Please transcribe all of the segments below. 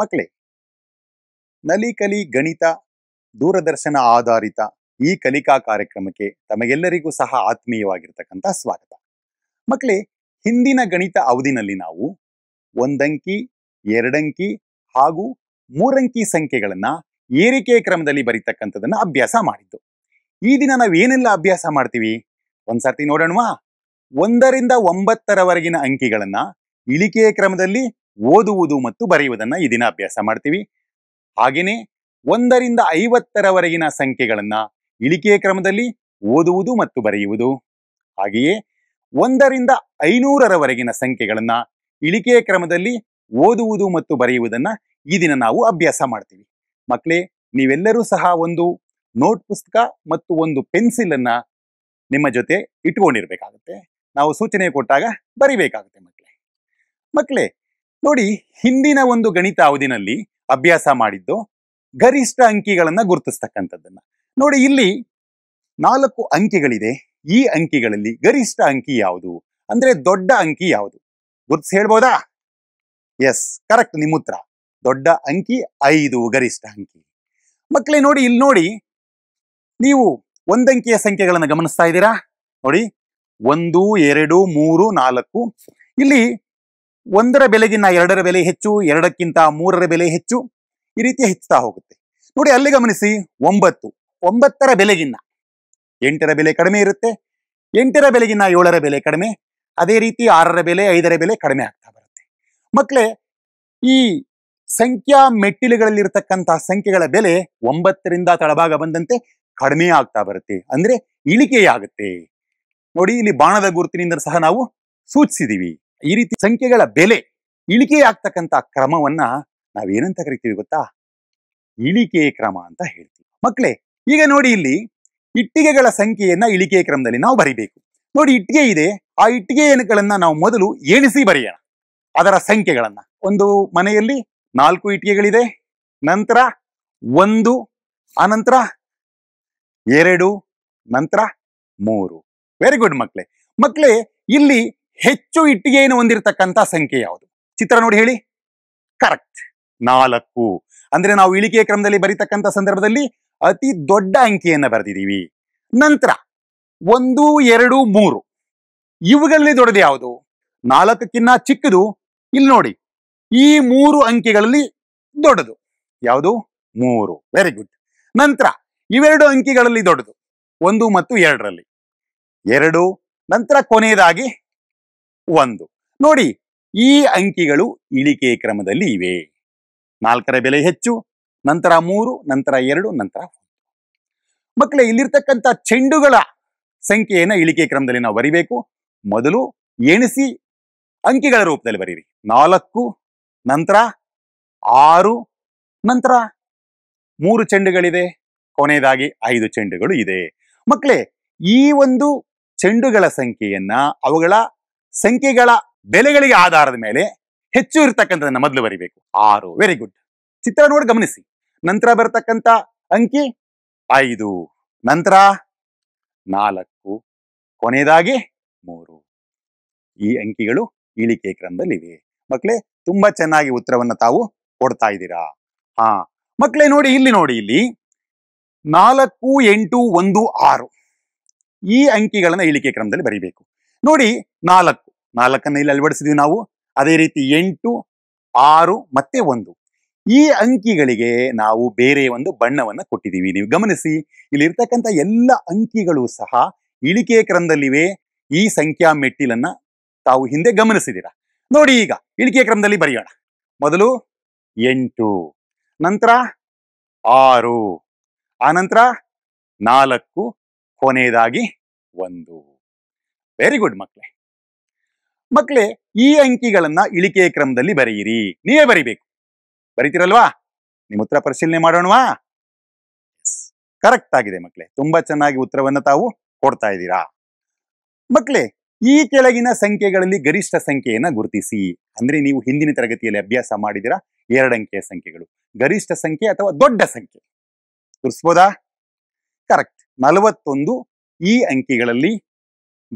ಮಕ್ಕಳೇ ನಲಿಕಲಿ ಗಣಿತ ದೂರದರ್ಶನ ಆಧಾರಿತ ಈ ಕಲಿಕಾ ಕಾರ್ಯಕ್ರಮಕ್ಕೆ ತಮಗೆಲ್ಲರಿಗೂ ಸಹ ಆತ್ಮೀಯವಾಗಿರ್ತಕ್ಕಂಥ ಸ್ವಾಗತ ಮಕ್ಕಳೇ ಹಿಂದಿನ ಗಣಿತ ಅವಧಿನಲ್ಲಿ ನಾವು ಒಂದಂಕಿ ಎರಡಂಕಿ ಹಾಗೂ ಮೂರಂಕಿ ಸಂಖ್ಯೆಗಳನ್ನ ಏರಿಕೆ ಕ್ರಮದಲ್ಲಿ ಬರೀತಕ್ಕಂಥದನ್ನ ಅಭ್ಯಾಸ ಮಾಡಿದ್ದು ಈ ದಿನ ನಾವು ಏನೆಲ್ಲ ಅಭ್ಯಾಸ ಮಾಡ್ತೀವಿ ಒಂದ್ಸರ್ತಿ ನೋಡೋಣವಾ ಒಂದರಿಂದ ಒಂಬತ್ತರವರೆಗಿನ ಅಂಕಿಗಳನ್ನ ಇಳಿಕೆಯ ಕ್ರಮದಲ್ಲಿ ಓದುವುದು ಮತ್ತು ಬರೆಯುವುದನ್ನು ಈ ದಿನ ಅಭ್ಯಾಸ ಮಾಡ್ತೀವಿ ಹಾಗೆಯೇ ಒಂದರಿಂದ ಐವತ್ತರವರೆಗಿನ ಸಂಖ್ಯೆಗಳನ್ನು ಇಳಿಕೆಯ ಕ್ರಮದಲ್ಲಿ ಓದುವುದು ಮತ್ತು ಬರೆಯುವುದು ಹಾಗೆಯೇ ಒಂದರಿಂದ ಐನೂರರವರೆಗಿನ ಸಂಖ್ಯೆಗಳನ್ನು ಇಳಿಕೆಯ ಕ್ರಮದಲ್ಲಿ ಓದುವುದು ಮತ್ತು ಬರೆಯುವುದನ್ನು ಈ ದಿನ ನಾವು ಅಭ್ಯಾಸ ಮಾಡ್ತೀವಿ ಮಕ್ಕಳೇ ನೀವೆಲ್ಲರೂ ಸಹ ಒಂದು ನೋಟ್ ಪುಸ್ತಕ ಮತ್ತು ಒಂದು ಪೆನ್ಸಿಲನ್ನು ನಿಮ್ಮ ಜೊತೆ ಇಟ್ಕೊಂಡಿರ್ಬೇಕಾಗುತ್ತೆ ನಾವು ಸೂಚನೆ ಕೊಟ್ಟಾಗ ಬರಿಬೇಕಾಗುತ್ತೆ ಮಕ್ಕಳೇ ಮಕ್ಕಳೇ ನೋಡಿ ಹಿಂದಿನ ಒಂದು ಗಣಿತ ಅವಧಿನಲ್ಲಿ ಅಭ್ಯಾಸ ಮಾಡಿದ್ದು ಗರಿಷ್ಠ ಅಂಕಿಗಳನ್ನ ಗುರುತಿಸ್ತಕ್ಕಂಥದ್ದನ್ನ ನೋಡಿ ಇಲ್ಲಿ ನಾಲ್ಕು ಅಂಕಿಗಳಿದೆ ಈ ಅಂಕಿಗಳಲ್ಲಿ ಗರಿಷ್ಠ ಅಂಕಿ ಯಾವುದು ಅಂದ್ರೆ ದೊಡ್ಡ ಅಂಕಿ ಯಾವುದು ಗುರುತಿಸಿ ಹೇಳ್ಬೋದಾ ಎಸ್ ಕರೆಕ್ಟ್ ನಿಮ್ಮ ಉತ್ತರ ದೊಡ್ಡ ಅಂಕಿ ಐದು ಗರಿಷ್ಠ ಅಂಕಿ ಮಕ್ಕಳೇ ನೋಡಿ ಇಲ್ಲಿ ನೋಡಿ ನೀವು ಒಂದಂಕಿಯ ಸಂಖ್ಯೆಗಳನ್ನು ಗಮನಿಸ್ತಾ ಇದ್ದೀರಾ ನೋಡಿ ಒಂದು ಎರಡು ಮೂರು ನಾಲ್ಕು ಇಲ್ಲಿ ಒಂದರ ಬೆಲೆಗಿನ್ನ ಎರಡರ ಬೆಲೆ ಹೆಚ್ಚು ಎರಡಕ್ಕಿಂತ ಮೂರರ ಬೆಲೆ ಹೆಚ್ಚು ಈ ರೀತಿ ಹೆಚ್ಚುತ್ತಾ ಹೋಗುತ್ತೆ ನೋಡಿ ಅಲ್ಲಿ ಗಮನಿಸಿ ಒಂಬತ್ತು ಒಂಬತ್ತರ ಬೆಲೆಗಿನ್ನ ಎಂಟರ ಬೆಲೆ ಕಡಿಮೆ ಇರುತ್ತೆ ಎಂಟರ ಬೆಲೆಗಿನ್ನ ಏಳರ ಬೆಲೆ ಕಡಿಮೆ ಅದೇ ರೀತಿ ಆರರ ಬೆಲೆ ಐದರ ಬೆಲೆ ಕಡಿಮೆ ಆಗ್ತಾ ಬರುತ್ತೆ ಮಕ್ಕಳೇ ಈ ಸಂಖ್ಯಾ ಮೆಟ್ಟಿಲುಗಳಲ್ಲಿರ್ತಕ್ಕಂತಹ ಸಂಖ್ಯೆಗಳ ಬೆಲೆ ಒಂಬತ್ತರಿಂದ ತಳಭಾಗ ಬಂದಂತೆ ಕಡಿಮೆ ಆಗ್ತಾ ಬರುತ್ತೆ ಅಂದ್ರೆ ಇಳಿಕೆಯಾಗುತ್ತೆ ನೋಡಿ ಇಲ್ಲಿ ಬಾಣದ ಗುರುತಿನಿಂದ ಸಹ ನಾವು ಸೂಚಿಸಿದೀವಿ ಈ ರೀತಿ ಸಂಖ್ಯೆಗಳ ಬೆಲೆ ಇಳಿಕೆ ಆಗ್ತಕ್ಕಂಥ ಕ್ರಮವನ್ನ ನಾವೇನಂತ ಕರಿತೀವಿ ಗೊತ್ತಾ ಇಳಿಕೆ ಕ್ರಮ ಅಂತ ಹೇಳ್ತೀವಿ ಮಕ್ಕಳೇ ಈಗ ನೋಡಿ ಇಲ್ಲಿ ಇಟ್ಟಿಗೆಗಳ ಸಂಖ್ಯೆಯನ್ನ ಇಳಿಕೆ ಕ್ರಮದಲ್ಲಿ ನಾವು ಬರಿಬೇಕು ನೋಡಿ ಇಟ್ಟಿಗೆ ಇದೆ ಆ ಇಟ್ಟಿಗೆಗಳನ್ನ ನಾವು ಮೊದಲು ಎಣಿಸಿ ಬರೆಯೋಣ ಅದರ ಸಂಖ್ಯೆಗಳನ್ನ ಒಂದು ಮನೆಯಲ್ಲಿ ನಾಲ್ಕು ಇಟ್ಟಿಗೆಗಳಿದೆ ನಂತರ ಒಂದು ಅನಂತರ ಎರಡು ನಂತರ ಮೂರು ವೆರಿ ಗುಡ್ ಮಕ್ಕಳೇ ಮಕ್ಕಳೇ ಇಲ್ಲಿ ಹೆಚ್ಚು ಇಟ್ಟಿಗೆಯನ್ನು ಹೊಂದಿರತಕ್ಕಂಥ ಸಂಖ್ಯೆ ಯಾವುದು ಚಿತ್ರ ನೋಡಿ ಹೇಳಿ ಕರೆಕ್ಟ್ ನಾಲ್ಕು ಅಂದ್ರೆ ನಾವು ಇಳಿಕೆಯ ಕ್ರಮದಲ್ಲಿ ಬರೀತಕ್ಕಂಥ ಸಂದರ್ಭದಲ್ಲಿ ಅತಿ ದೊಡ್ಡ ಅಂಕಿಯನ್ನು ಬರೆದಿದ್ದೀವಿ ನಂತರ ಒಂದು ಎರಡು ಮೂರು ಇವುಗಳಲ್ಲಿ ದೊಡ್ಡದು ಯಾವುದು ನಾಲ್ಕಕ್ಕಿನ್ನ ಚಿಕ್ಕದು ಇಲ್ಲಿ ನೋಡಿ ಈ ಮೂರು ಅಂಕಿಗಳಲ್ಲಿ ದೊಡ್ಡದು ಯಾವುದು ಮೂರು ವೆರಿ ಗುಡ್ ನಂತರ ಇವೆರಡು ಅಂಕಿಗಳಲ್ಲಿ ದೊಡ್ಡದು ಒಂದು ಮತ್ತು ಎರಡರಲ್ಲಿ ಎರಡು ನಂತರ ಕೊನೆಯದಾಗಿ ಒಂದು ನೋಡಿ ಈ ಅಂಕಿಗಳು ಇಳಿಕೆ ಕ್ರಮದಲ್ಲಿ ಇವೆ ನಾಲ್ಕರ ಬೆಲೆ ಹೆಚ್ಚು ನಂತರ ಮೂರು ನಂತರ ಎರಡು ನಂತರ ಮಕ್ಕಳೇ ಇಲ್ಲಿರ್ತಕ್ಕಂಥ ಚೆಂಡುಗಳ ಸಂಖ್ಯೆಯನ್ನು ಇಳಿಕೆ ಕ್ರಮದಲ್ಲಿ ನಾವು ಬರೀಬೇಕು ಮೊದಲು ಎಣಿಸಿ ಅಂಕಿಗಳ ರೂಪದಲ್ಲಿ ಬರೀರಿ ನಾಲ್ಕು ನಂತರ ಆರು ನಂತರ ಮೂರು ಚೆಂಡುಗಳಿದೆ ಕೊನೆಯದಾಗಿ ಐದು ಚೆಂಡುಗಳು ಇದೆ ಮಕ್ಕಳೇ ಈ ಒಂದು ಚೆಂಡುಗಳ ಸಂಖ್ಯೆಯನ್ನ ಅವುಗಳ ಸಂಖ್ಯೆಗಳ ಬೆಲೆಗಳಿಗೆ ಆಧಾರದ ಮೇಲೆ ಹೆಚ್ಚು ಇರ್ತಕ್ಕಂಥದನ್ನ ಮೊದಲು ಬರಿಬೇಕು ಆರು ವೆರಿ ಗುಡ್ ಚಿತ್ರ ನೋಡಿ ಗಮನಿಸಿ ನಂತರ ಬರತಕ್ಕಂಥ ಅಂಕಿ ಐದು ನಂತರ ನಾಲ್ಕು ಕೊನೆಯದಾಗಿ ಮೂರು ಈ ಅಂಕಿಗಳು ಇಳಿಕೆ ಕ್ರಮದಲ್ಲಿವೆ ಮಕ್ಕಳೇ ತುಂಬಾ ಚೆನ್ನಾಗಿ ಉತ್ತರವನ್ನ ತಾವು ಕೊಡ್ತಾ ಇದ್ದೀರಾ ಹಾ ಮಕ್ಕಳೇ ನೋಡಿ ಇಲ್ಲಿ ನೋಡಿ ಇಲ್ಲಿ ನಾಲ್ಕು ಎಂಟು ಒಂದು ಆರು ಈ ಅಂಕಿಗಳನ್ನ ಇಳಿಕೆ ಕ್ರಮದಲ್ಲಿ ಬರೀಬೇಕು ನೋಡಿ ನಾಲ್ಕು ನಾಲ್ಕನ್ನ ಇಲ್ಲಿ ಅಳವಡಿಸಿದೀವಿ ನಾವು ಅದೇ ರೀತಿ ಎಂಟು ಆರು ಮತ್ತೆ ಒಂದು ಈ ಅಂಕಿಗಳಿಗೆ ನಾವು ಬೇರೆ ಒಂದು ಬಣ್ಣವನ್ನು ಕೊಟ್ಟಿದ್ದೀವಿ ನೀವು ಗಮನಿಸಿ ಇಲ್ಲಿರ್ತಕ್ಕಂಥ ಎಲ್ಲ ಅಂಕಿಗಳು ಸಹ ಇಳಿಕೆ ಕ್ರಮದಲ್ಲಿವೆ ಈ ಸಂಖ್ಯಾ ಮೆಟ್ಟಿಲನ್ನ ತಾವು ಹಿಂದೆ ಗಮನಿಸಿದಿರ ನೋಡಿ ಈಗ ಇಳಿಕೆ ಕ್ರಮದಲ್ಲಿ ಬರೆಯೋಣ ಮೊದಲು ಎಂಟು ನಂತರ ಆರು ಆನಂತರ ನಾಲ್ಕು ಕೊನೆಯದಾಗಿ ಒಂದು ವೆರಿ ಗುಡ್ ಮಕ್ಕಳೇ ಮಕ್ಕಳೇ ಈ ಅಂಕಿಗಳನ್ನ ಇಳಿಕೆ ಕ್ರಮದಲ್ಲಿ ಬರೆಯಿರಿ ನೀವೇ ಬರಿಬೇಕು ಬರೀತಿರಲ್ವಾ ನಿಮ್ಮ ಉತ್ತರ ಪರಿಶೀಲನೆ ಮಾಡೋಣವಾ ಕರೆಕ್ಟ್ ಆಗಿದೆ ಮಕ್ಕಳೇ ತುಂಬಾ ಚೆನ್ನಾಗಿ ಉತ್ತರವನ್ನು ತಾವು ಕೊಡ್ತಾ ಇದ್ದೀರಾ ಮಕ್ಕಳೇ ಈ ಕೆಳಗಿನ ಸಂಖ್ಯೆಗಳಲ್ಲಿ ಗರಿಷ್ಠ ಸಂಖ್ಯೆಯನ್ನ ಗುರುತಿಸಿ ಅಂದ್ರೆ ನೀವು ಹಿಂದಿನ ತರಗತಿಯಲ್ಲಿ ಅಭ್ಯಾಸ ಮಾಡಿದಿರ ಎರಡಂಕೆಯ ಸಂಖ್ಯೆಗಳು ಗರಿಷ್ಠ ಸಂಖ್ಯೆ ಅಥವಾ ದೊಡ್ಡ ಸಂಖ್ಯೆ ತುರ್ಸ್ಬೋದಾ ಕರೆಕ್ಟ್ ನಲವತ್ತೊಂದು ಈ ಅಂಕಿಗಳಲ್ಲಿ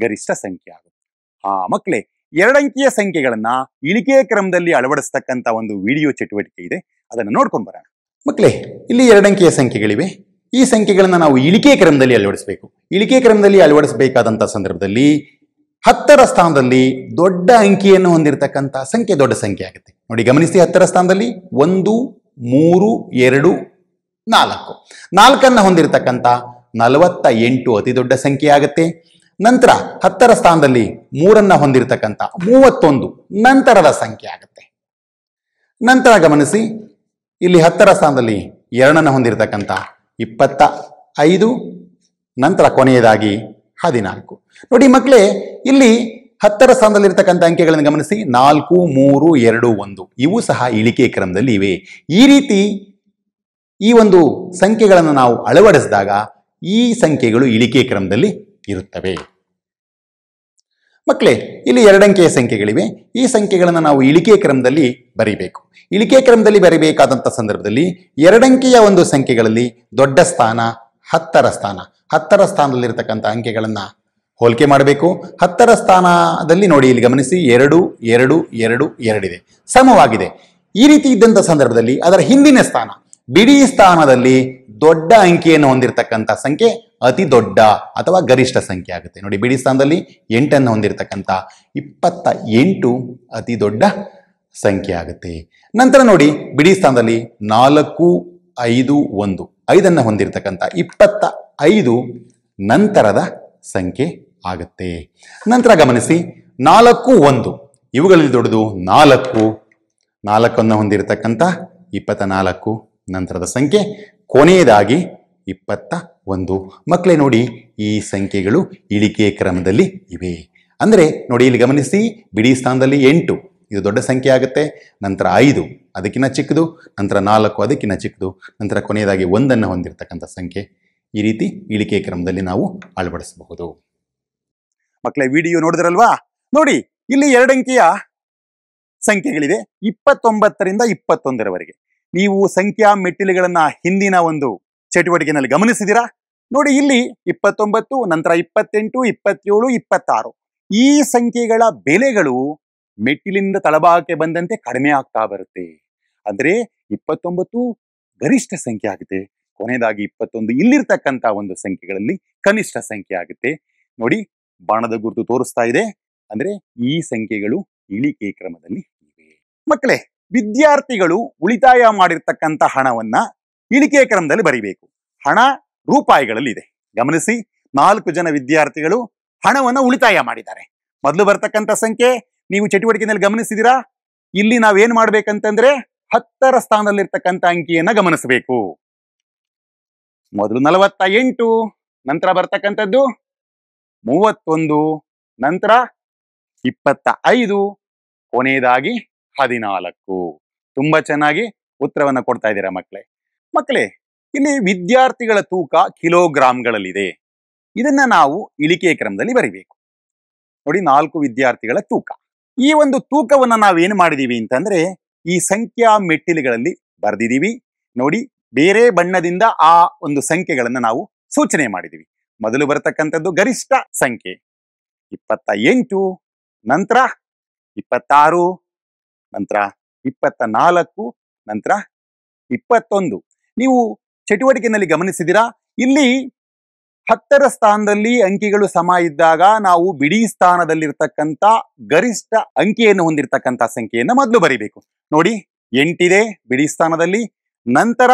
ಗರಿಷ್ಠ ಸಂಖ್ಯೆ ಆಗುತ್ತೆ ಆ ಮಕ್ಕಳೇ ಎರಡಂಕಿಯ ಸಂಖ್ಯೆಗಳನ್ನ ಇಳಿಕೆ ಕ್ರಮದಲ್ಲಿ ಅಳವಡಿಸ್ತಕ್ಕಂಥ ಒಂದು ವಿಡಿಯೋ ಚಟುವಟಿಕೆ ಇದೆ ಅದನ್ನು ನೋಡ್ಕೊಂಡು ಬರೋಣ ಮಕ್ಕಳೇ ಇಲ್ಲಿ ಎರಡಂಕಿಯ ಸಂಖ್ಯೆಗಳಿವೆ ಈ ಸಂಖ್ಯೆಗಳನ್ನ ನಾವು ಇಳಿಕೆ ಕ್ರಮದಲ್ಲಿ ಅಳವಡಿಸಬೇಕು ಇಳಿಕೆ ಕ್ರಮದಲ್ಲಿ ಅಳವಡಿಸಬೇಕಾದಂತಹ ಸಂದರ್ಭದಲ್ಲಿ ಹತ್ತರ ಸ್ಥಾನದಲ್ಲಿ ದೊಡ್ಡ ಅಂಕಿಯನ್ನು ಹೊಂದಿರತಕ್ಕಂಥ ಸಂಖ್ಯೆ ದೊಡ್ಡ ಸಂಖ್ಯೆ ಆಗುತ್ತೆ ನೋಡಿ ಗಮನಿಸಿ ಹತ್ತರ ಸ್ಥಾನದಲ್ಲಿ ಒಂದು ಮೂರು ಎರಡು ನಾಲ್ಕು ನಾಲ್ಕನ್ನು ಹೊಂದಿರತಕ್ಕಂಥ ನಲವತ್ತ ಎಂಟು ಅತಿ ದೊಡ್ಡ ಸಂಖ್ಯೆ ಆಗುತ್ತೆ ನಂತರ ಹತ್ತರ ಸ್ಥಾನದಲ್ಲಿ ಮೂರನ್ನ ಹೊಂದಿರತಕ್ಕಂಥ ಮೂವತ್ತೊಂದು ನಂತರದ ಸಂಖ್ಯೆ ಆಗುತ್ತೆ ನಂತರ ಗಮನಿಸಿ ಇಲ್ಲಿ ಹತ್ತರ ಸ್ಥಾನದಲ್ಲಿ ಎರಡನ್ನು ಹೊಂದಿರತಕ್ಕಂಥ ಇಪ್ಪತ್ತ ಐದು ನಂತರ ಕೊನೆಯದಾಗಿ ಹದಿನಾಲ್ಕು ನೋಡಿ ಮಕ್ಕಳೇ ಇಲ್ಲಿ ಹತ್ತರ ಸ್ಥಾನದಲ್ಲಿರ್ತಕ್ಕಂಥ ಅಂಕೆಗಳನ್ನು ಗಮನಿಸಿ ನಾಲ್ಕು ಮೂರು ಎರಡು ಒಂದು ಇವು ಸಹ ಇಳಿಕೆ ಕ್ರಮದಲ್ಲಿ ಇವೆ ಈ ರೀತಿ ಈ ಒಂದು ಸಂಖ್ಯೆಗಳನ್ನು ನಾವು ಅಳವಡಿಸಿದಾಗ ಈ ಸಂಖ್ಯೆಗಳು ಇಳಿಕೆ ಕ್ರಮದಲ್ಲಿ ಇರುತ್ತವೆ ಮಕ್ಕಳೇ ಇಲ್ಲಿ ಎರಡಂಕೆಯ ಸಂಖ್ಯೆಗಳಿವೆ ಈ ಸಂಖ್ಯೆಗಳನ್ನು ನಾವು ಇಳಿಕೆ ಕ್ರಮದಲ್ಲಿ ಬರೀಬೇಕು ಇಳಿಕೆ ಕ್ರಮದಲ್ಲಿ ಬರೀಬೇಕಾದಂಥ ಸಂದರ್ಭದಲ್ಲಿ ಎರಡಂಕೆಯ ಒಂದು ಸಂಖ್ಯೆಗಳಲ್ಲಿ ದೊಡ್ಡ ಸ್ಥಾನ ಹತ್ತರ ಸ್ಥಾನ ಹತ್ತರ ಸ್ಥಾನದಲ್ಲಿರತಕ್ಕಂಥ ಅಂಕೆಗಳನ್ನು ಹೋಲಿಕೆ ಮಾಡಬೇಕು ಹತ್ತರ ಸ್ಥಾನದಲ್ಲಿ ನೋಡಿ ಇಲ್ಲಿ ಗಮನಿಸಿ ಎರಡು ಎರಡು ಎರಡು ಎರಡಿದೆ ಸಮವಾಗಿದೆ ಈ ರೀತಿ ಇದ್ದಂಥ ಸಂದರ್ಭದಲ್ಲಿ ಅದರ ಹಿಂದಿನ ಸ್ಥಾನ ಬಿಡಿ ಸ್ಥಾನದಲ್ಲಿ ದೊಡ್ಡ ಅಂಕಿಯನ್ನು ಹೊಂದಿರತಕ್ಕಂಥ ಸಂಖ್ಯೆ ಅತಿ ದೊಡ್ಡ ಅಥವಾ ಗರಿಷ್ಠ ಸಂಖ್ಯೆ ಆಗುತ್ತೆ ನೋಡಿ ಬಿಡಿ ಸ್ಥಾನದಲ್ಲಿ ಎಂಟನ್ನು ಹೊಂದಿರತಕ್ಕಂಥ ಇಪ್ಪತ್ತ ಎಂಟು ಅತಿ ದೊಡ್ಡ ಸಂಖ್ಯೆ ಆಗುತ್ತೆ ನಂತರ ನೋಡಿ ಬಿಡಿ ಸ್ಥಾನದಲ್ಲಿ ನಾಲ್ಕು ಐದು ಒಂದು ಐದನ್ನು ಹೊಂದಿರತಕ್ಕಂಥ ಇಪ್ಪತ್ತ ಐದು ನಂತರದ ಸಂಖ್ಯೆ ಆಗುತ್ತೆ ನಂತರ ಗಮನಿಸಿ ನಾಲ್ಕು ಒಂದು ಇವುಗಳಲ್ಲಿ ದೊಡ್ಡದು ನಾಲ್ಕು ನಾಲ್ಕನ್ನು ಹೊಂದಿರತಕ್ಕಂಥ ಇಪ್ಪತ್ತ ನಾಲ್ಕು ನಂತರದ ಸಂಖ್ಯೆ ಕೊನೆಯದಾಗಿ ಇಪ್ಪತ್ತ ಒಂದು ಮಕ್ಕಳೇ ನೋಡಿ ಈ ಸಂಖ್ಯೆಗಳು ಇಳಿಕೆ ಕ್ರಮದಲ್ಲಿ ಇವೆ ಅಂದರೆ ನೋಡಿ ಇಲ್ಲಿ ಗಮನಿಸಿ ಬಿಡಿ ಸ್ಥಾನದಲ್ಲಿ ಎಂಟು ಇದು ದೊಡ್ಡ ಸಂಖ್ಯೆ ಆಗುತ್ತೆ ನಂತರ ಐದು ಅದಕ್ಕಿಂತ ಚಿಕ್ಕದು ನಂತರ ನಾಲ್ಕು ಅದಕ್ಕಿಂತ ಚಿಕ್ಕದು ನಂತರ ಕೊನೆಯದಾಗಿ ಒಂದನ್ನು ಹೊಂದಿರತಕ್ಕಂಥ ಸಂಖ್ಯೆ ಈ ರೀತಿ ಇಳಿಕೆ ಕ್ರಮದಲ್ಲಿ ನಾವು ಅಳವಡಿಸಬಹುದು ಮಕ್ಕಳೇ ವಿಡಿಯೋ ನೋಡಿದ್ರಲ್ವಾ ನೋಡಿ ಇಲ್ಲಿ ಎರಡಂಕಿಯ ಸಂಖ್ಯೆಗಳಿದೆ ಇಪ್ಪತ್ತೊಂಬತ್ತರಿಂದ ಇಪ್ಪತ್ತೊಂದರವರೆಗೆ ನೀವು ಸಂಖ್ಯಾ ಮೆಟ್ಟಿಲುಗಳನ್ನ ಹಿಂದಿನ ಒಂದು ಚಟುವಟಿಕೆನಲ್ಲಿ ಗಮನಿಸಿದಿರಾ ನೋಡಿ ಇಲ್ಲಿ ಇಪ್ಪತ್ತೊಂಬತ್ತು ನಂತರ ಇಪ್ಪತ್ತೆಂಟು ಇಪ್ಪತ್ತೇಳು ಇಪ್ಪತ್ತಾರು ಈ ಸಂಖ್ಯೆಗಳ ಬೆಲೆಗಳು ಮೆಟ್ಟಿಲಿಂದ ತಳಭಾಗಕ್ಕೆ ಬಂದಂತೆ ಕಡಿಮೆ ಆಗ್ತಾ ಬರುತ್ತೆ ಅಂದ್ರೆ ಇಪ್ಪತ್ತೊಂಬತ್ತು ಗರಿಷ್ಠ ಸಂಖ್ಯೆ ಆಗುತ್ತೆ ಕೊನೆಯದಾಗಿ ಇಪ್ಪತ್ತೊಂದು ಇಲ್ಲಿರ್ತಕ್ಕಂಥ ಒಂದು ಸಂಖ್ಯೆಗಳಲ್ಲಿ ಕನಿಷ್ಠ ಸಂಖ್ಯೆ ಆಗುತ್ತೆ ನೋಡಿ ಬಾಣದ ಗುರುತು ತೋರಿಸ್ತಾ ಇದೆ ಅಂದ್ರೆ ಈ ಸಂಖ್ಯೆಗಳು ಇಳಿಕೆ ಕ್ರಮದಲ್ಲಿ ಇವೆ ಮಕ್ಕಳೇ ವಿದ್ಯಾರ್ಥಿಗಳು ಉಳಿತಾಯ ಮಾಡಿರ್ತಕ್ಕಂಥ ಹಣವನ್ನ ಇಳಿಕೆ ಕ್ರಮದಲ್ಲಿ ಬರೀಬೇಕು ಹಣ ರೂಪಾಯಿಗಳಲ್ಲಿ ಇದೆ ಗಮನಿಸಿ ನಾಲ್ಕು ಜನ ವಿದ್ಯಾರ್ಥಿಗಳು ಹಣವನ್ನು ಉಳಿತಾಯ ಮಾಡಿದ್ದಾರೆ ಮೊದಲು ಬರ್ತಕ್ಕಂಥ ಸಂಖ್ಯೆ ನೀವು ಚಟುವಟಿಕೆನಲ್ಲಿ ಗಮನಿಸಿದಿರಾ ಇಲ್ಲಿ ನಾವೇನ್ ಮಾಡ್ಬೇಕಂತಂದ್ರೆ ಹತ್ತರ ಸ್ಥಾನದಲ್ಲಿರ್ತಕ್ಕಂಥ ಅಂಕಿಯನ್ನ ಗಮನಿಸಬೇಕು ಮೊದಲು ನಲವತ್ತ ಎಂಟು ನಂತರ ಬರ್ತಕ್ಕಂಥದ್ದು ಮೂವತ್ತೊಂದು ನಂತರ ಇಪ್ಪತ್ತ ಐದು ಕೊನೆಯದಾಗಿ ಹದಿನಾಲ್ಕು ತುಂಬಾ ಚೆನ್ನಾಗಿ ಉತ್ತರವನ್ನು ಕೊಡ್ತಾ ಇದ್ದೀರಾ ಮಕ್ಕಳೇ ಮಕ್ಕಳೇ ಇಲ್ಲಿ ವಿದ್ಯಾರ್ಥಿಗಳ ತೂಕ ಕಿಲೋಗ್ರಾಂಗಳಲ್ಲಿದೆ ಇದನ್ನ ನಾವು ಇಳಿಕೆ ಕ್ರಮದಲ್ಲಿ ಬರಿಬೇಕು ನೋಡಿ ನಾಲ್ಕು ವಿದ್ಯಾರ್ಥಿಗಳ ತೂಕ ಈ ಒಂದು ತೂಕವನ್ನ ನಾವೇನು ಮಾಡಿದೀವಿ ಅಂತಂದ್ರೆ ಈ ಸಂಖ್ಯಾ ಮೆಟ್ಟಿಲುಗಳಲ್ಲಿ ಬರೆದಿದ್ದೀವಿ ನೋಡಿ ಬೇರೆ ಬಣ್ಣದಿಂದ ಆ ಒಂದು ಸಂಖ್ಯೆಗಳನ್ನು ನಾವು ಸೂಚನೆ ಮಾಡಿದೀವಿ ಮೊದಲು ಬರತಕ್ಕಂಥದ್ದು ಗರಿಷ್ಠ ಸಂಖ್ಯೆ ಇಪ್ಪತ್ತ ಎಂಟು ನಂತರ ಇಪ್ಪತ್ತಾರು ನಂತರ ಇಪ್ಪತ್ತ ನಾಲ್ಕು ನಂತರ ಇಪ್ಪತ್ತೊಂದು ನೀವು ಚಟುವಟಿಕೆನಲ್ಲಿ ಗಮನಿಸಿದಿರಾ ಇಲ್ಲಿ ಹತ್ತರ ಸ್ಥಾನದಲ್ಲಿ ಅಂಕಿಗಳು ಸಮ ಇದ್ದಾಗ ನಾವು ಬಿಡಿ ಸ್ಥಾನದಲ್ಲಿರ್ತಕ್ಕಂಥ ಗರಿಷ್ಠ ಅಂಕಿಯನ್ನು ಹೊಂದಿರತಕ್ಕಂಥ ಸಂಖ್ಯೆಯನ್ನು ಮೊದಲು ಬರಿಬೇಕು ನೋಡಿ ಎಂಟಿದೆ ಬಿಡಿ ಸ್ಥಾನದಲ್ಲಿ ನಂತರ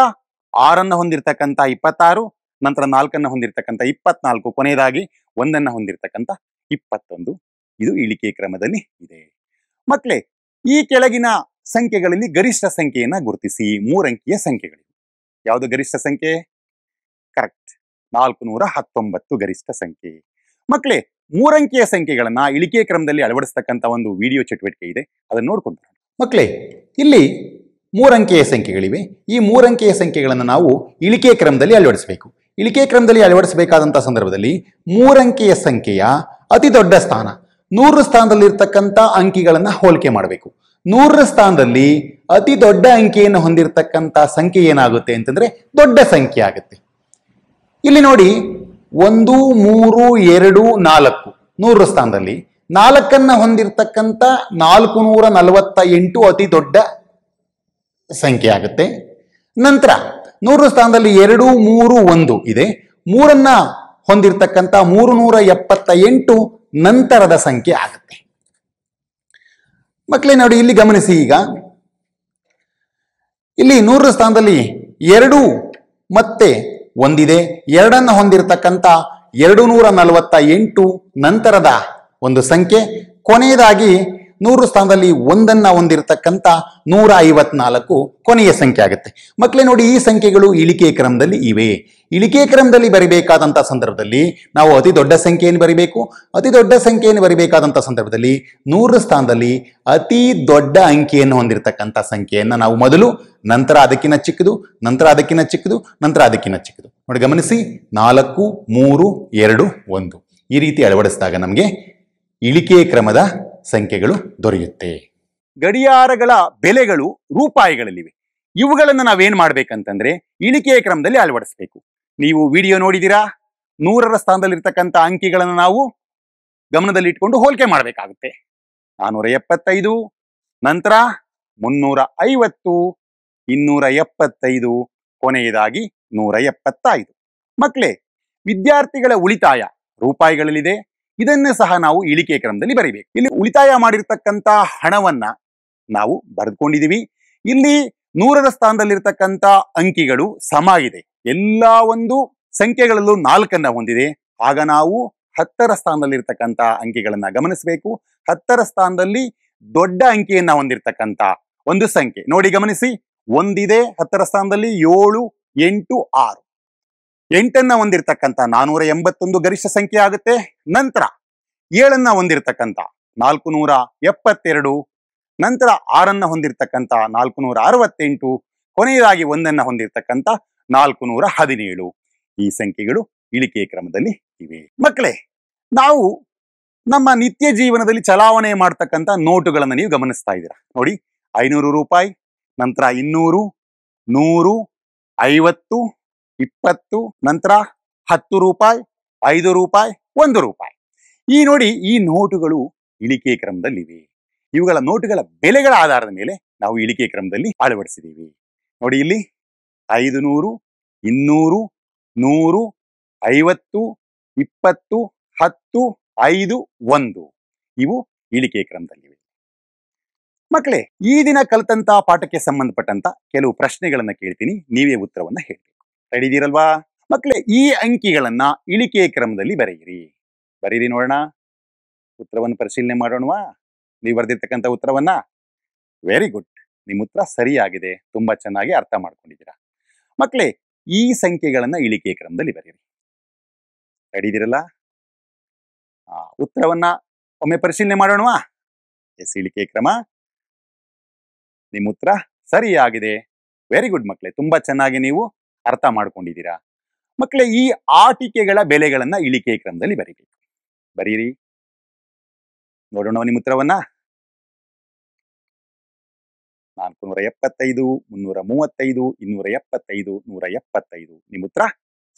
ಆರನ್ನು ಹೊಂದಿರತಕ್ಕಂಥ ಇಪ್ಪತ್ತಾರು ನಂತರ ನಾಲ್ಕನ್ನು ಹೊಂದಿರತಕ್ಕಂಥ ಇಪ್ಪತ್ನಾಲ್ಕು ಕೊನೆಯದಾಗಿ ಒಂದನ್ನು ಹೊಂದಿರತಕ್ಕಂಥ ಇಪ್ಪತ್ತೊಂದು ಇದು ಇಳಿಕೆ ಕ್ರಮದಲ್ಲಿ ಇದೆ ಮಕ್ಕಳೇ ಈ ಕೆಳಗಿನ ಸಂಖ್ಯೆಗಳಲ್ಲಿ ಗರಿಷ್ಠ ಸಂಖ್ಯೆಯನ್ನ ಗುರುತಿಸಿ ಮೂರಂಕಿಯ ಸಂಖ್ಯೆಗಳು ಯಾವುದು ಗರಿಷ್ಠ ಸಂಖ್ಯೆ ಕರೆಕ್ಟ್ ನಾಲ್ಕು ಹತ್ತೊಂಬತ್ತು ಗರಿಷ್ಠ ಸಂಖ್ಯೆ ಮಕ್ಕಳೇ ಮೂರಂಕಿಯ ಸಂಖ್ಯೆಗಳನ್ನ ಇಳಿಕೆ ಕ್ರಮದಲ್ಲಿ ಅಳವಡಿಸ್ತಕ್ಕಂಥ ಒಂದು ವಿಡಿಯೋ ಚಟುವಟಿಕೆ ಇದೆ ಅದನ್ನು ನೋಡ್ಕೊಂಡು ಮಕ್ಕಳೇ ಇಲ್ಲಿ ಮೂರಂಕೆಯ ಸಂಖ್ಯೆಗಳಿವೆ ಈ ಮೂರಂಕೆಯ ಸಂಖ್ಯೆಗಳನ್ನು ನಾವು ಇಳಿಕೆ ಕ್ರಮದಲ್ಲಿ ಅಳವಡಿಸಬೇಕು ಇಳಿಕೆ ಕ್ರಮದಲ್ಲಿ ಅಳವಡಿಸಬೇಕಾದಂಥ ಸಂದರ್ಭದಲ್ಲಿ ಮೂರಂಕೆಯ ಸಂಖ್ಯೆಯ ಅತಿ ದೊಡ್ಡ ಸ್ಥಾನ ನೂರ ಸ್ಥಾನದಲ್ಲಿ ಇರ್ತಕ್ಕಂಥ ಅಂಕಿಗಳನ್ನು ಹೋಲಿಕೆ ಮಾಡಬೇಕು ನೂರರ ಸ್ಥಾನದಲ್ಲಿ ಅತಿ ದೊಡ್ಡ ಅಂಕಿಯನ್ನು ಹೊಂದಿರತಕ್ಕಂಥ ಸಂಖ್ಯೆ ಏನಾಗುತ್ತೆ ಅಂತಂದ್ರೆ ದೊಡ್ಡ ಸಂಖ್ಯೆ ಆಗುತ್ತೆ ಇಲ್ಲಿ ನೋಡಿ ಒಂದು ಮೂರು ಎರಡು ನಾಲ್ಕು ನೂರ ಸ್ಥಾನದಲ್ಲಿ ನಾಲ್ಕನ್ನ ಹೊಂದಿರತಕ್ಕಂಥ ನಾಲ್ಕು ನೂರ ನಲವತ್ತ ಎಂಟು ಅತಿ ದೊಡ್ಡ ಸಂಖ್ಯೆ ಆಗುತ್ತೆ ನಂತರ ನೂರ ಸ್ಥಾನದಲ್ಲಿ ಎರಡು ಮೂರು ಒಂದು ಇದೆ ಮೂರನ್ನ ಹೊಂದಿರತಕ್ಕಂಥ ಮೂರು ನೂರ ಎಪ್ಪತ್ತ ಎಂಟು ನಂತರದ ಸಂಖ್ಯೆ ಆಗುತ್ತೆ ಮಕ್ಕಳೇ ನೋಡಿ ಇಲ್ಲಿ ಗಮನಿಸಿ ಈಗ ಇಲ್ಲಿ ನೂರರ ಸ್ಥಾನದಲ್ಲಿ ಎರಡು ಮತ್ತೆ ಒಂದಿದೆ ಎರಡನ್ನು ಹೊಂದಿರತಕ್ಕಂಥ ಎರಡು ನೂರ ನಲವತ್ತ ಎಂಟು ನಂತರದ ಒಂದು ಸಂಖ್ಯೆ ಕೊನೆಯದಾಗಿ ನೂರು ಸ್ಥಾನದಲ್ಲಿ ಒಂದನ್ನ ಹೊಂದಿರತಕ್ಕಂಥ ನೂರ ಐವತ್ನಾಲ್ಕು ಕೊನೆಯ ಸಂಖ್ಯೆ ಆಗುತ್ತೆ ಮಕ್ಕಳೇ ನೋಡಿ ಈ ಸಂಖ್ಯೆಗಳು ಇಳಿಕೆ ಕ್ರಮದಲ್ಲಿ ಇವೆ ಇಳಿಕೆ ಕ್ರಮದಲ್ಲಿ ಬರಿಬೇಕಾದಂಥ ಸಂದರ್ಭದಲ್ಲಿ ನಾವು ಅತಿ ದೊಡ್ಡ ಸಂಖ್ಯೆಯನ್ನು ಬರಿಬೇಕು ಅತಿ ದೊಡ್ಡ ಸಂಖ್ಯೆಯನ್ನು ಬರಿಬೇಕಾದಂಥ ಸಂದರ್ಭದಲ್ಲಿ ನೂರು ಸ್ಥಾನದಲ್ಲಿ ಅತಿ ದೊಡ್ಡ ಅಂಕಿಯನ್ನು ಹೊಂದಿರತಕ್ಕಂಥ ಸಂಖ್ಯೆಯನ್ನು ನಾವು ಮೊದಲು ನಂತರ ಅದಕ್ಕಿಂತ ಚಿಕ್ಕದು ನಂತರ ಅದಕ್ಕಿಂತ ಚಿಕ್ಕದು ನಂತರ ಅದಕ್ಕಿಂತ ಚಿಕ್ಕದು ನೋಡಿ ಗಮನಿಸಿ ನಾಲ್ಕು ಮೂರು ಎರಡು ಒಂದು ಈ ರೀತಿ ಅಳವಡಿಸಿದಾಗ ನಮಗೆ ಇಳಿಕೆ ಕ್ರಮದ ಸಂಖ್ಯೆಗಳು ದೊರೆಯುತ್ತೆ ಗಡಿಯಾರಗಳ ಬೆಲೆಗಳು ರೂಪಾಯಿಗಳಲ್ಲಿವೆ ಇವುಗಳನ್ನು ನಾವೇನ್ ಮಾಡ್ಬೇಕಂತಂದ್ರೆ ಇಳಿಕೆಯ ಕ್ರಮದಲ್ಲಿ ಅಳವಡಿಸಬೇಕು ನೀವು ವಿಡಿಯೋ ನೋಡಿದಿರಾ ನೂರರ ಸ್ಥಾನದಲ್ಲಿರ್ತಕ್ಕಂಥ ಅಂಕಿಗಳನ್ನು ನಾವು ಗಮನದಲ್ಲಿ ಇಟ್ಕೊಂಡು ಹೋಲಿಕೆ ಮಾಡಬೇಕಾಗುತ್ತೆ ನಾನ್ನೂರ ಎಪ್ಪತ್ತೈದು ನಂತರ ಮುನ್ನೂರ ಐವತ್ತು ಇನ್ನೂರ ಎಪ್ಪತ್ತೈದು ಕೊನೆಯದಾಗಿ ನೂರ ಎಪ್ಪತ್ತೈದು ಮಕ್ಕಳೇ ವಿದ್ಯಾರ್ಥಿಗಳ ಉಳಿತಾಯ ರೂಪಾಯಿಗಳಲ್ಲಿದೆ ಇದನ್ನೇ ಸಹ ನಾವು ಇಳಿಕೆ ಕ್ರಮದಲ್ಲಿ ಬರೀಬೇಕು ಇಲ್ಲಿ ಉಳಿತಾಯ ಮಾಡಿರ್ತಕ್ಕಂಥ ಹಣವನ್ನ ನಾವು ಬರೆದುಕೊಂಡಿದ್ದೀವಿ ಇಲ್ಲಿ ನೂರರ ಸ್ಥಾನದಲ್ಲಿರ್ತಕ್ಕಂಥ ಅಂಕಿಗಳು ಸಮ ಇದೆ ಎಲ್ಲ ಒಂದು ಸಂಖ್ಯೆಗಳಲ್ಲೂ ನಾಲ್ಕನ್ನ ಹೊಂದಿದೆ ಆಗ ನಾವು ಹತ್ತರ ಸ್ಥಾನದಲ್ಲಿರ್ತಕ್ಕಂಥ ಅಂಕಿಗಳನ್ನ ಗಮನಿಸಬೇಕು ಹತ್ತರ ಸ್ಥಾನದಲ್ಲಿ ದೊಡ್ಡ ಅಂಕಿಯನ್ನ ಹೊಂದಿರತಕ್ಕಂಥ ಒಂದು ಸಂಖ್ಯೆ ನೋಡಿ ಗಮನಿಸಿ ಒಂದಿದೆ ಹತ್ತರ ಸ್ಥಾನದಲ್ಲಿ ಏಳು ಎಂಟು ಆರು ಎಂಟನ್ನ ಹೊಂದಿರತಕ್ಕಂಥ ನಾನೂರ ಎಂಬತ್ತೊಂದು ಗರಿಷ್ಠ ಸಂಖ್ಯೆ ಆಗುತ್ತೆ ನಂತರ ಏಳನ್ನ ಹೊಂದಿರತಕ್ಕಂಥ ನಾಲ್ಕು ನೂರ ಎಪ್ಪತ್ತೆರಡು ನಂತರ ಆರನ್ನ ಹೊಂದಿರತಕ್ಕಂಥ ನಾಲ್ಕು ನೂರ ಅರವತ್ತೆಂಟು ಕೊನೆಯದಾಗಿ ಒಂದನ್ನ ಹೊಂದಿರತಕ್ಕಂಥ ನಾಲ್ಕು ನೂರ ಹದಿನೇಳು ಈ ಸಂಖ್ಯೆಗಳು ಇಳಿಕೆ ಕ್ರಮದಲ್ಲಿ ಇವೆ ಮಕ್ಕಳೇ ನಾವು ನಮ್ಮ ನಿತ್ಯ ಜೀವನದಲ್ಲಿ ಚಲಾವಣೆ ಮಾಡ್ತಕ್ಕಂಥ ನೋಟುಗಳನ್ನು ನೀವು ಗಮನಿಸ್ತಾ ಇದ್ದೀರಾ ನೋಡಿ ಐನೂರು ರೂಪಾಯಿ ನಂತರ ಇನ್ನೂರು ನೂರು ಐವತ್ತು ಇಪ್ಪತ್ತು ನಂತರ ಹತ್ತು ರೂಪಾಯಿ ಐದು ರೂಪಾಯಿ ಒಂದು ರೂಪಾಯಿ ಈ ನೋಡಿ ಈ ನೋಟುಗಳು ಇಳಿಕೆ ಕ್ರಮದಲ್ಲಿವೆ ಇವುಗಳ ನೋಟುಗಳ ಬೆಲೆಗಳ ಆಧಾರದ ಮೇಲೆ ನಾವು ಇಳಿಕೆ ಕ್ರಮದಲ್ಲಿ ಅಳವಡಿಸಿದ್ದೀವಿ ನೋಡಿ ಇಲ್ಲಿ ಐದು ನೂರು ಇನ್ನೂರು ನೂರು ಐವತ್ತು ಇಪ್ಪತ್ತು ಹತ್ತು ಐದು ಒಂದು ಇವು ಇಳಿಕೆ ಕ್ರಮದಲ್ಲಿವೆ ಮಕ್ಕಳೇ ಈ ದಿನ ಕಲಿತಂತಹ ಪಾಠಕ್ಕೆ ಸಂಬಂಧಪಟ್ಟಂತ ಕೆಲವು ಪ್ರಶ್ನೆಗಳನ್ನು ಕೇಳ್ತೀನಿ ನೀವೇ ಉತ್ತರವನ್ನು ಹೇಳಿ ಹಿಡಿದಿರಲ್ವಾ ಮಕ್ಕಳೇ ಈ ಅಂಕಿಗಳನ್ನ ಇಳಿಕೆ ಕ್ರಮದಲ್ಲಿ ಬರೆಯಿರಿ ಬರೀರಿ ನೋಡೋಣ ಉತ್ತರವನ್ನು ಪರಿಶೀಲನೆ ಮಾಡೋಣವಾ ನೀವು ಬರೆದಿರ್ತಕ್ಕಂಥ ಉತ್ತರವನ್ನ ವೆರಿ ಗುಡ್ ನಿಮ್ಮ ಉತ್ತರ ಸರಿಯಾಗಿದೆ ತುಂಬಾ ಚೆನ್ನಾಗಿ ಅರ್ಥ ಮಾಡ್ಕೊಂಡಿದ್ದೀರಾ ಮಕ್ಕಳೇ ಈ ಸಂಖ್ಯೆಗಳನ್ನ ಇಳಿಕೆ ಕ್ರಮದಲ್ಲಿ ಬರೀರಿ ಕಡಿದಿರಲ್ಲ ಉತ್ತರವನ್ನ ಒಮ್ಮೆ ಪರಿಶೀಲನೆ ಮಾಡೋಣವಾ ಎಸ್ ಇಳಿಕೆ ಕ್ರಮ ನಿಮ್ಮ ಉತ್ತರ ಸರಿಯಾಗಿದೆ ವೆರಿ ಗುಡ್ ಮಕ್ಕಳೇ ತುಂಬಾ ಚೆನ್ನಾಗಿ ನೀವು ಅರ್ಥ ಮಾಡ್ಕೊಂಡಿದ್ದೀರಾ ಮಕ್ಕಳೇ ಈ ಆಟಿಕೆಗಳ ಬೆಲೆಗಳನ್ನ ಇಳಿಕೆ ಕ್ರಮದಲ್ಲಿ ಬರೀಬೇಕು ಬರೀರಿ ನೋಡೋಣ ನಿಮ್ಮ ಉತ್ತರವನ್ನ ನಾಲ್ಕು ನೂರ ಎಪ್ಪತ್ತೈದು ಮುನ್ನೂರ ಮೂವತ್ತೈದು ಇನ್ನೂರ ಎಪ್ಪತ್ತೈದು ನೂರ ಎಪ್ಪತ್ತೈದು ನಿಮ್ಮ ಉತ್ತರ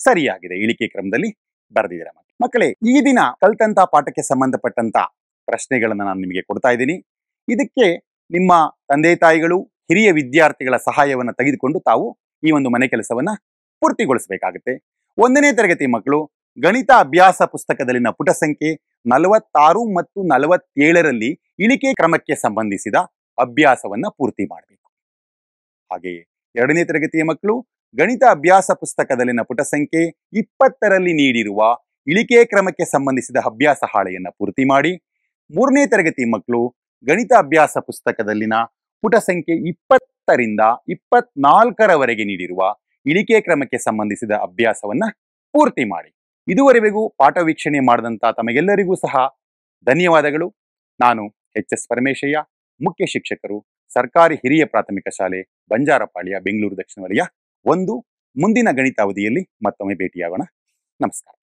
ಸರಿಯಾಗಿದೆ ಇಳಿಕೆ ಕ್ರಮದಲ್ಲಿ ಬರೆದಿದ್ದೀರಾ ಮಕ್ಕಳೇ ಈ ದಿನ ಕಲ್ತಂತ ಪಾಠಕ್ಕೆ ಸಂಬಂಧಪಟ್ಟಂತ ಪ್ರಶ್ನೆಗಳನ್ನು ನಾನು ನಿಮಗೆ ಕೊಡ್ತಾ ಇದ್ದೀನಿ ಇದಕ್ಕೆ ನಿಮ್ಮ ತಂದೆ ತಾಯಿಗಳು ಹಿರಿಯ ವಿದ್ಯಾರ್ಥಿಗಳ ಸಹಾಯವನ್ನು ತೆಗೆದುಕೊಂಡು ತಾವು ಈ ಒಂದು ಮನೆ ಕೆಲಸವನ್ನ ಪೂರ್ತಿಗೊಳಿಸಬೇಕಾಗುತ್ತೆ ಒಂದನೇ ತರಗತಿ ಮಕ್ಕಳು ಗಣಿತ ಅಭ್ಯಾಸ ಪುಸ್ತಕದಲ್ಲಿನ ಪುಟ ಸಂಖ್ಯೆ ನಲವತ್ತಾರು ಮತ್ತು ನಲವತ್ತೇಳರಲ್ಲಿ ಇಳಿಕೆ ಕ್ರಮಕ್ಕೆ ಸಂಬಂಧಿಸಿದ ಅಭ್ಯಾಸವನ್ನ ಪೂರ್ತಿ ಮಾಡಬೇಕು ಹಾಗೆಯೇ ಎರಡನೇ ತರಗತಿಯ ಮಕ್ಕಳು ಗಣಿತ ಅಭ್ಯಾಸ ಪುಸ್ತಕದಲ್ಲಿನ ಪುಟ ಸಂಖ್ಯೆ ಇಪ್ಪತ್ತರಲ್ಲಿ ನೀಡಿರುವ ಇಳಿಕೆ ಕ್ರಮಕ್ಕೆ ಸಂಬಂಧಿಸಿದ ಅಭ್ಯಾಸ ಹಾಳೆಯನ್ನು ಪೂರ್ತಿ ಮಾಡಿ ಮೂರನೇ ತರಗತಿ ಮಕ್ಕಳು ಗಣಿತ ಅಭ್ಯಾಸ ಪುಸ್ತಕದಲ್ಲಿನ ಪುಟ ಸಂಖ್ಯೆ ಇಪ್ಪತ್ ಹತ್ತರಿಂದ ಇಪ್ಪತ್ನಾಲ್ಕರವರೆಗೆ ನೀಡಿರುವ ಇಳಿಕೆ ಕ್ರಮಕ್ಕೆ ಸಂಬಂಧಿಸಿದ ಅಭ್ಯಾಸವನ್ನ ಪೂರ್ತಿ ಮಾಡಿ ಇದುವರೆಗೂ ಪಾಠ ವೀಕ್ಷಣೆ ಮಾಡಿದಂಥ ತಮಗೆಲ್ಲರಿಗೂ ಸಹ ಧನ್ಯವಾದಗಳು ನಾನು ಎಚ್ ಎಸ್ ಪರಮೇಶಯ್ಯ ಮುಖ್ಯ ಶಿಕ್ಷಕರು ಸರ್ಕಾರಿ ಹಿರಿಯ ಪ್ರಾಥಮಿಕ ಶಾಲೆ ಬಂಜಾರಪಾಳಿಯ ಬೆಂಗಳೂರು ದಕ್ಷಿಣ ವಲಯ ಒಂದು ಮುಂದಿನ ಗಣಿತ ಅವಧಿಯಲ್ಲಿ ಮತ್ತೊಮ್ಮೆ ಭೇಟಿಯಾಗೋಣ ನಮಸ್ಕಾರ